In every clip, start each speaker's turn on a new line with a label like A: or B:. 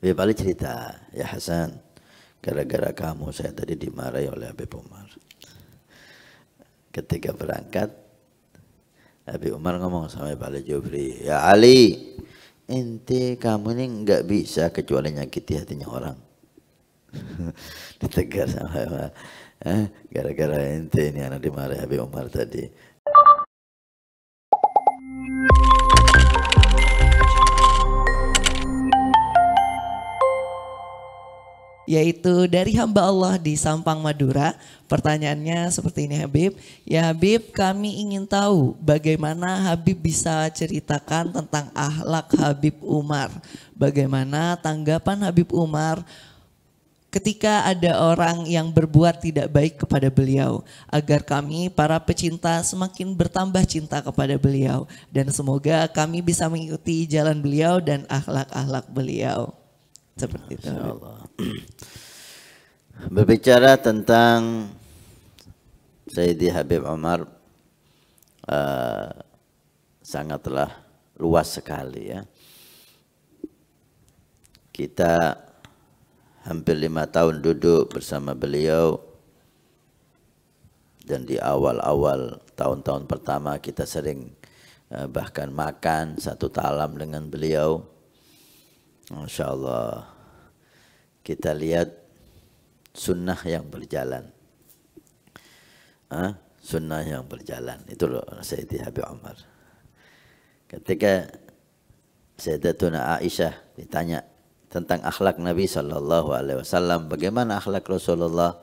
A: Habib Ali cerita, ya Hasan, gara-gara kamu saya tadi dimarahi oleh Habib Umar. Ketika berangkat, Habib Umar ngomong sama Habib Ali Jubri, ya Ali, ente kamu ini nggak bisa kecuali nyakiti hatinya orang. Ditegar sama Habib eh, Umar. Gara-gara ente ini anak dimarahi Habib Umar tadi yaitu dari hamba Allah di Sampang Madura. Pertanyaannya seperti ini Habib. Ya Habib, kami ingin tahu bagaimana Habib bisa ceritakan tentang ahlak Habib Umar. Bagaimana tanggapan Habib Umar ketika ada orang yang berbuat tidak baik kepada beliau, agar kami para pecinta semakin bertambah cinta kepada beliau, dan semoga kami bisa mengikuti jalan beliau dan akhlak-akhlak beliau. Seperti itu. Allah. berbicara tentang Sayyidi Habib Umar uh, eh, sangatlah luas sekali ya. Kita hampir lima tahun duduk bersama beliau dan di awal-awal tahun-tahun pertama kita sering uh, bahkan makan satu talam dengan beliau. Masya Allah kita lihat sunnah yang berjalan. Hah? Sunnah yang berjalan. Itu loh Sayyidi Habib Umar. Ketika Sayyidatuna Aisyah ditanya tentang akhlak Nabi Sallallahu Alaihi Wasallam, bagaimana akhlak Rasulullah?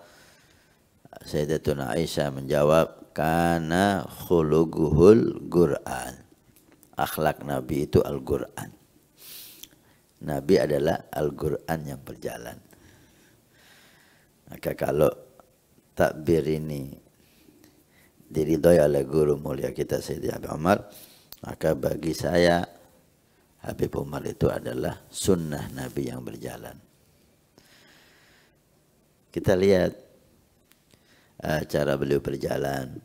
A: Sayyidatuna Aisyah menjawab, karena khuluguhul Qur'an. Akhlak Nabi itu Al-Qur'an. Nabi adalah Al-Quran yang berjalan. Maka kalau takbir ini diridhoi oleh guru mulia kita Sayyidina Habib Umar, maka bagi saya Habib Umar itu adalah sunnah Nabi yang berjalan. Kita lihat uh, cara beliau berjalan.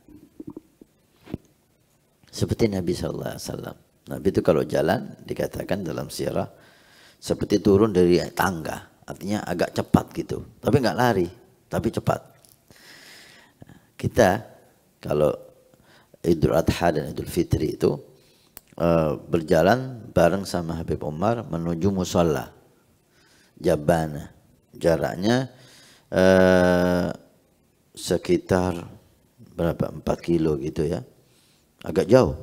A: Seperti Nabi SAW. Nabi itu kalau jalan dikatakan dalam sirah seperti turun dari tangga. Artinya agak cepat gitu. Tapi nggak lari, tapi cepat. Kita kalau Idul Adha dan Idul Fitri itu uh, berjalan bareng sama Habib Umar menuju musola Jabana. Jaraknya uh, sekitar berapa? 4 kilo gitu ya. Agak jauh.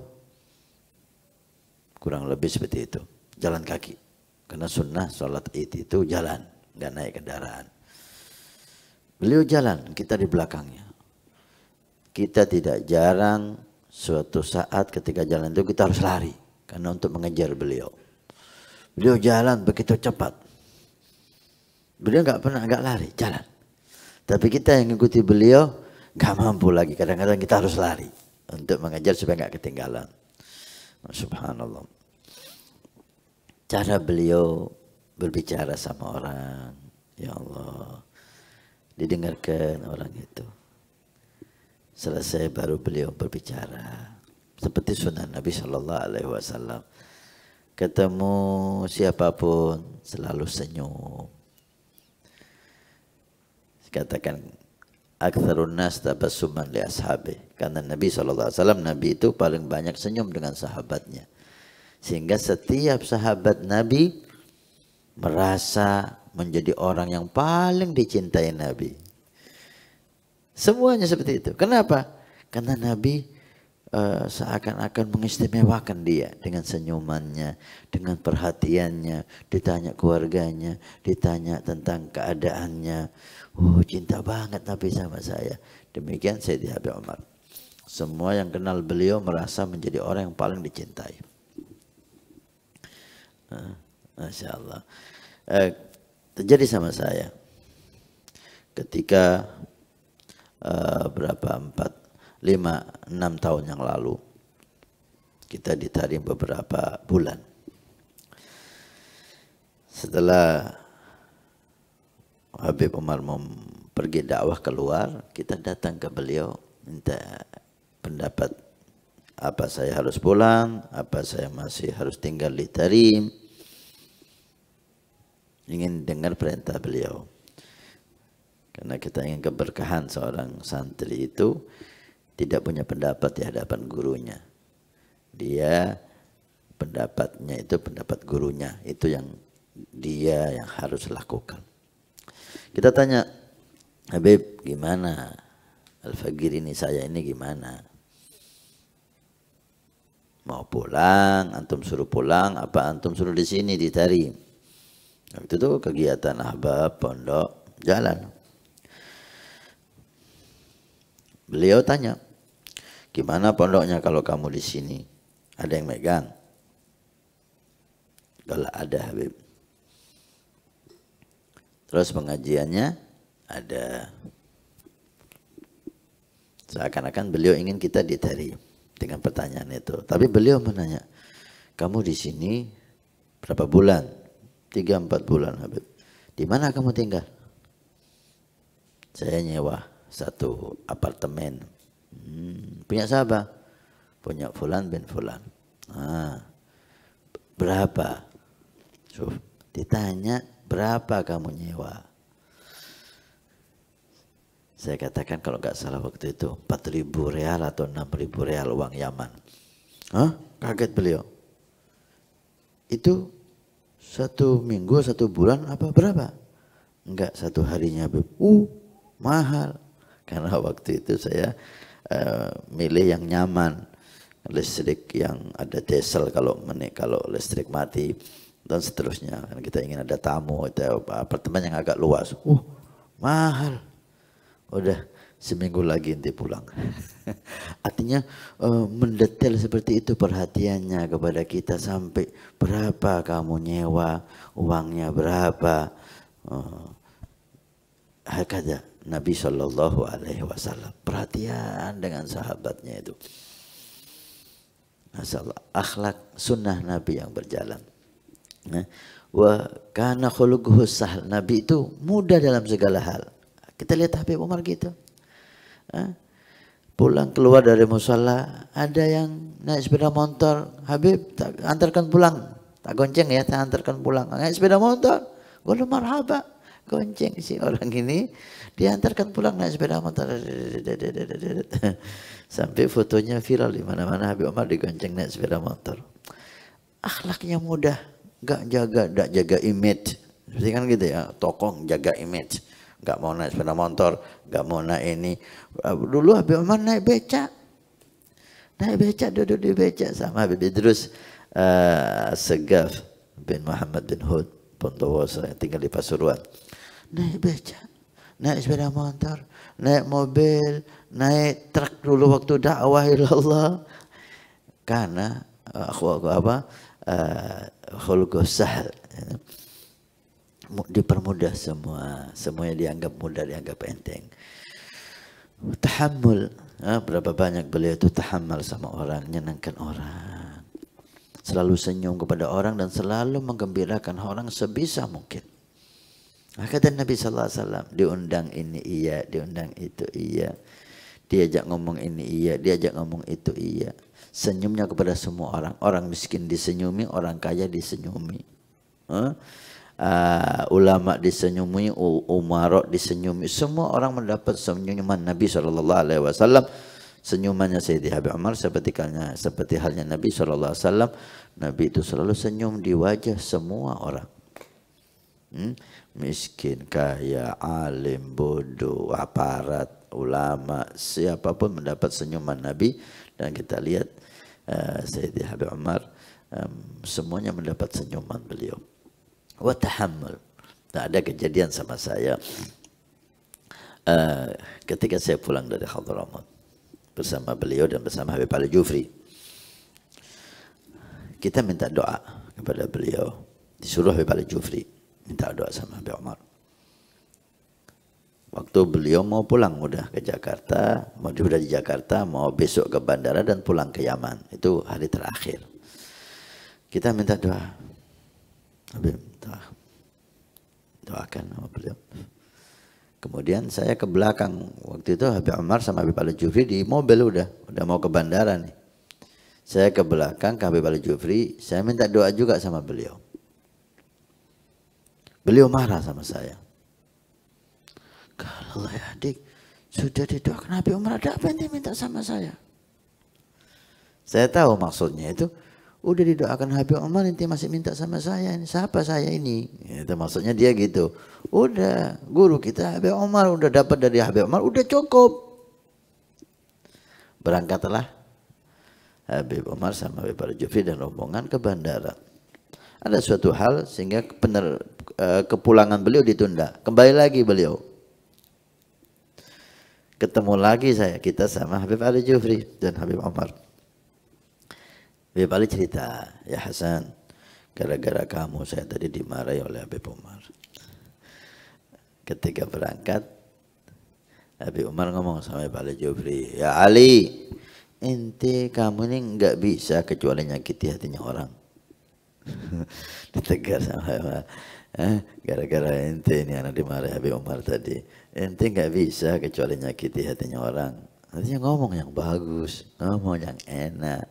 A: Kurang lebih seperti itu. Jalan kaki. Karena sunnah sholat id itu jalan, nggak naik kendaraan. Beliau jalan, kita di belakangnya. Kita tidak jarang suatu saat ketika jalan itu kita harus lari. Karena untuk mengejar beliau. Beliau jalan begitu cepat. Beliau nggak pernah nggak lari, jalan. Tapi kita yang mengikuti beliau nggak mampu lagi. Kadang-kadang kita harus lari untuk mengejar supaya nggak ketinggalan. Subhanallah cara beliau berbicara sama orang ya Allah didengarkan orang itu selesai baru beliau berbicara seperti sunnah Nabi Shallallahu Alaihi Wasallam ketemu siapapun selalu senyum katakan aktsarun nas tabassuman li ashabi karena Nabi shallallahu alaihi wasallam nabi itu paling banyak senyum dengan sahabatnya sehingga setiap sahabat Nabi merasa menjadi orang yang paling dicintai Nabi. Semuanya seperti itu. Kenapa? Karena Nabi uh, seakan-akan mengistimewakan dia dengan senyumannya, dengan perhatiannya, ditanya keluarganya, ditanya tentang keadaannya. Oh cinta banget Nabi sama saya. Demikian saya Habib Omar. Semua yang kenal beliau merasa menjadi orang yang paling dicintai. Nah, Masya Allah. Eh, terjadi sama saya. Ketika eh, berapa empat, lima, enam tahun yang lalu kita ditarik beberapa bulan. Setelah Habib Umar pergi dakwah keluar, kita datang ke beliau minta pendapat apa saya harus pulang, apa saya masih harus tinggal di Tarim, ingin dengar perintah beliau. Karena kita ingin keberkahan seorang santri itu tidak punya pendapat di hadapan gurunya. Dia pendapatnya itu pendapat gurunya. Itu yang dia yang harus lakukan. Kita tanya, Habib gimana? Al-Fagir ini saya ini gimana? Mau pulang, antum suruh pulang, apa antum suruh di sini ditarik? Itu tuh kegiatan ahbab, pondok, jalan. Beliau tanya, gimana pondoknya kalau kamu di sini? Ada yang megang? Kalau ada Habib. Terus pengajiannya ada. Seakan-akan beliau ingin kita diteri dengan pertanyaan itu. Tapi beliau menanya, kamu di sini berapa bulan? Tiga empat bulan Habib. Di mana kamu tinggal? Saya nyewa satu apartemen. Hmm, punya siapa? Punya Fulan bin Fulan. Ah, berapa? So, ditanya berapa kamu nyewa? Saya katakan kalau nggak salah waktu itu 4.000 real atau 6.000 real uang Yaman. Hah? Kaget beliau. Itu satu minggu, satu bulan, apa berapa? Enggak, satu harinya Habib. Uh, mahal. Karena waktu itu saya uh, milih yang nyaman. Listrik yang ada diesel kalau menik, kalau listrik mati dan seterusnya. Karena kita ingin ada tamu, itu apartemen yang agak luas. Uh, mahal. Udah seminggu lagi nanti pulang. Artinya uh, mendetail seperti itu perhatiannya kepada kita sampai berapa kamu nyewa, uangnya berapa. Uh, eh, hakada Nabi Shallallahu Alaihi Wasallam perhatian dengan sahabatnya itu. Asal akhlak sunnah Nabi yang berjalan. Nah, wa karena khuluquhu sahl. Nabi itu mudah dalam segala hal. Kita lihat Habib Umar gitu pulang keluar dari musola ada yang naik sepeda motor Habib tak, antarkan pulang tak gonceng ya tak antarkan pulang naik sepeda motor gue marhaba gonceng si orang ini diantarkan pulang naik sepeda motor sampai fotonya viral di mana-mana Habib Omar digonceng naik sepeda motor akhlaknya mudah gak jaga gak jaga image seperti kan gitu ya tokong jaga image nggak mau naik sepeda motor, nggak mau naik ini. Dulu Habib Umar naik beca, naik beca duduk di beca sama Habib Idrus uh, Segaf bin Muhammad bin Hud Pondowoso yang tinggal di Pasuruan. Naik beca, naik sepeda motor, naik mobil, naik truk dulu waktu dakwah ilallah. Ya Karena eh, aku apa? Uh, khulqus sahal. You ya. know dipermudah semua semuanya dianggap mudah dianggap enteng tahammul ah, berapa banyak beliau itu tahammul sama orang menyenangkan orang selalu senyum kepada orang dan selalu menggembirakan orang sebisa mungkin nah, kata Nabi sallallahu alaihi wasallam diundang ini iya diundang itu iya diajak ngomong ini iya diajak ngomong itu iya senyumnya kepada semua orang orang miskin disenyumi orang kaya disenyumi huh? uh, ulama disenyumi, umarok disenyumi, semua orang mendapat senyuman Nabi sallallahu alaihi wasallam. Senyumannya Sayyidi Habib Umar seperti halnya seperti halnya Nabi sallallahu alaihi wasallam. Nabi itu selalu senyum di wajah semua orang. Hmm? Miskin, kaya, alim, bodoh, aparat, ulama, siapapun mendapat senyuman Nabi dan kita lihat uh, ah, Sayyidi Habib Umar um, semuanya mendapat senyuman beliau wa tahammul. Tidak nah, ada kejadian sama saya uh, ketika saya pulang dari Hadramaut bersama beliau dan bersama Habib Ali Jufri. Kita minta doa kepada beliau. Disuruh Habib Ali Jufri minta doa sama Habib Omar. Waktu beliau mau pulang udah ke Jakarta, mau udah di Jakarta, mau besok ke bandara dan pulang ke Yaman. Itu hari terakhir. Kita minta doa. Habib doa. doakan sama beliau kemudian saya ke belakang waktu itu Habib Umar sama Habib Ali Jufri di mobil udah udah mau ke bandara nih saya ke belakang ke Habib Ali Jufri saya minta doa juga sama beliau beliau marah sama saya kalau ya adik sudah didoakan Habib Umar ada apa yang dia minta sama saya saya tahu maksudnya itu Udah didoakan Habib Umar nanti masih minta sama saya ini siapa saya ini? Itu maksudnya dia gitu. Udah guru kita Habib Umar udah dapat dari Habib Umar udah cukup. Berangkatlah Habib Umar sama Habib Al Jufri dan rombongan ke bandara. Ada suatu hal sehingga pener, e, kepulangan beliau ditunda. Kembali lagi beliau. Ketemu lagi saya kita sama Habib Ali Jufri dan Habib Umar Habib Ali cerita, ya Hasan, gara-gara kamu saya tadi dimarahi oleh Habib Umar. Ketika berangkat, Habib Umar ngomong sama Habib Ali Jubri, ya Ali, ente kamu ini nggak bisa kecuali nyakiti hatinya orang. Ditegar sama eh, gara-gara eh, ente ini anak dimarahi Habib Umar tadi. Ente nggak bisa kecuali nyakiti hatinya orang. Artinya ngomong yang bagus, ngomong yang enak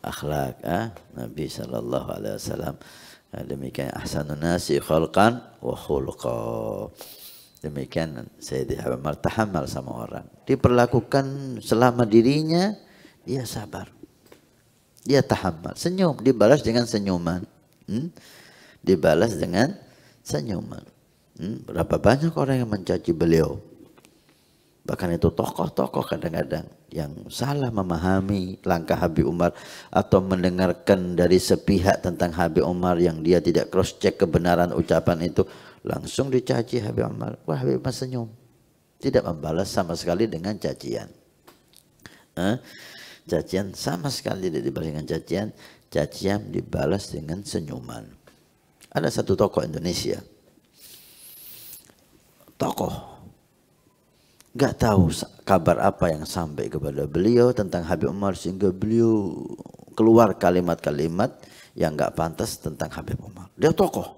A: akhlak ah Nabi sallallahu alaihi wasallam demikian ahsanun nasi khalqan wa khulqa demikian Sayyidi Umar tahammal sama orang diperlakukan selama dirinya dia sabar dia tahammal senyum dibalas dengan senyuman hmm? dibalas dengan senyuman hmm? berapa banyak orang yang mencaci beliau Bahkan itu tokoh-tokoh kadang-kadang yang salah memahami langkah Habib Umar atau mendengarkan dari sepihak tentang Habib Umar yang dia tidak cross check kebenaran ucapan itu langsung dicaci Habib Umar. Wah Habib Umar senyum. Tidak membalas sama sekali dengan cacian. Eh? Cacian sama sekali tidak dibalas dengan cacian. Cacian dibalas dengan senyuman. Ada satu tokoh Indonesia. Tokoh nggak tahu kabar apa yang sampai kepada beliau tentang Habib Umar sehingga beliau keluar kalimat-kalimat yang nggak pantas tentang Habib Umar. Dia tokoh,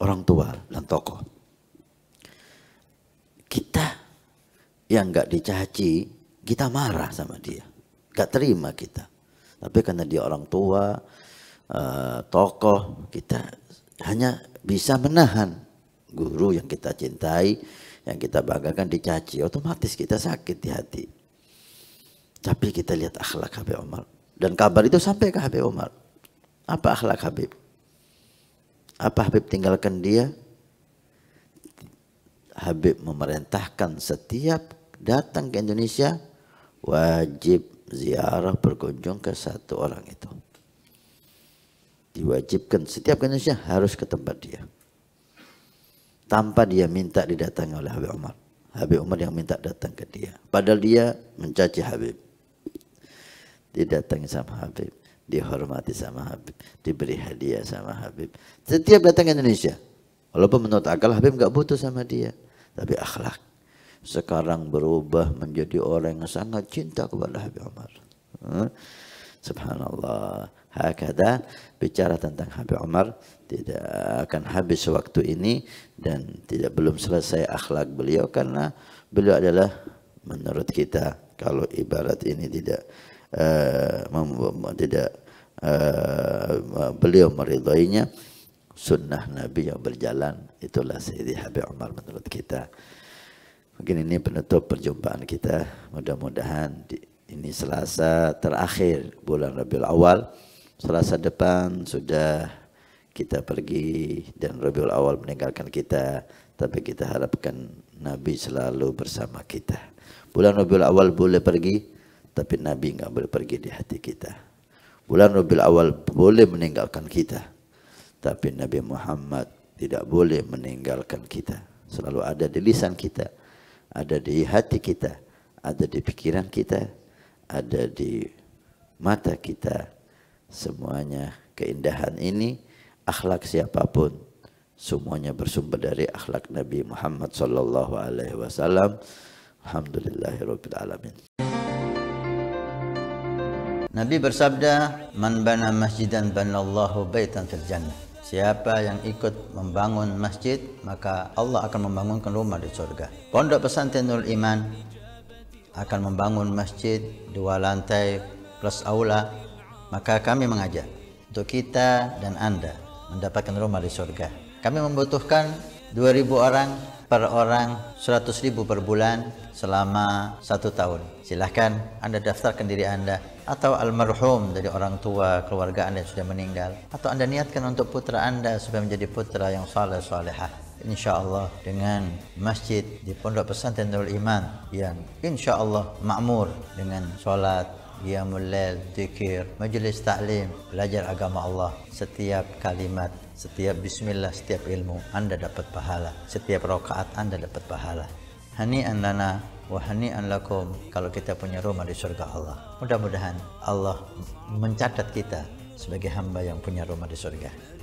A: orang tua dan tokoh. Kita yang nggak dicaci, kita marah sama dia, nggak terima kita. Tapi karena dia orang tua, eh, tokoh, kita hanya bisa menahan guru yang kita cintai, yang kita banggakan dicaci, otomatis kita sakit di hati. Tapi kita lihat akhlak Habib Omar Dan kabar itu sampai ke Habib Omar. Apa akhlak Habib? Apa Habib tinggalkan dia? Habib memerintahkan setiap datang ke Indonesia wajib ziarah berkunjung ke satu orang itu. Diwajibkan setiap ke Indonesia harus ke tempat dia tanpa dia minta didatangi oleh Habib Umar. Habib Umar yang minta datang ke dia. Padahal dia mencaci Habib. Didatangi sama Habib. Dihormati sama Habib. Diberi hadiah sama Habib. Setiap datang ke Indonesia. Walaupun menurut akal Habib gak butuh sama dia. Tapi akhlak. Sekarang berubah menjadi orang yang sangat cinta kepada Habib Umar. Subhanallah. Hakada bicara tentang Habib Umar tidak akan habis waktu ini dan tidak belum selesai akhlak beliau karena beliau adalah menurut kita kalau ibarat ini tidak uh, tidak uh, beliau meridhoinya sunnah Nabi yang berjalan itulah Sayyidi Habib Umar menurut kita mungkin ini penutup perjumpaan kita mudah-mudahan ini Selasa terakhir bulan Rabiul Awal Selasa depan sudah kita pergi dan Rabiul Awal meninggalkan kita, tapi kita harapkan Nabi selalu bersama kita. Bulan Rabiul Awal boleh pergi, tapi Nabi nggak boleh pergi di hati kita. Bulan Rabiul Awal boleh meninggalkan kita, tapi Nabi Muhammad tidak boleh meninggalkan kita. Selalu ada di lisan kita, ada di hati kita, ada di pikiran kita, ada di mata kita, semuanya keindahan ini akhlak siapapun semuanya bersumber dari akhlak Nabi Muhammad sallallahu alaihi wasallam. Alhamdulillahirabbil alamin. Nabi bersabda, "Man bana masjidan banallahu baitan fil jannah." Siapa yang ikut membangun masjid, maka Allah akan membangunkan rumah di surga. Pondok pesantren Nurul Iman akan membangun masjid dua lantai plus aula maka kami mengajak untuk kita dan Anda mendapatkan rumah di surga. Kami membutuhkan 2000 orang per orang 100 ribu per bulan selama satu tahun. Silahkan Anda daftarkan diri Anda atau almarhum dari orang tua keluarga Anda yang sudah meninggal atau Anda niatkan untuk putra Anda supaya menjadi putra yang saleh salehah. Insya Allah dengan masjid di Pondok Pesantren Nurul Iman yang insya Allah makmur dengan sholat, qiyamul lail, zikir, majlis taklim, belajar agama Allah, setiap kalimat, setiap bismillah, setiap ilmu, anda dapat pahala. Setiap rakaat anda dapat pahala. Hani an lana wa an lakum kalau kita punya rumah di surga Allah. Mudah-mudahan Allah mencatat kita sebagai hamba yang punya rumah di surga.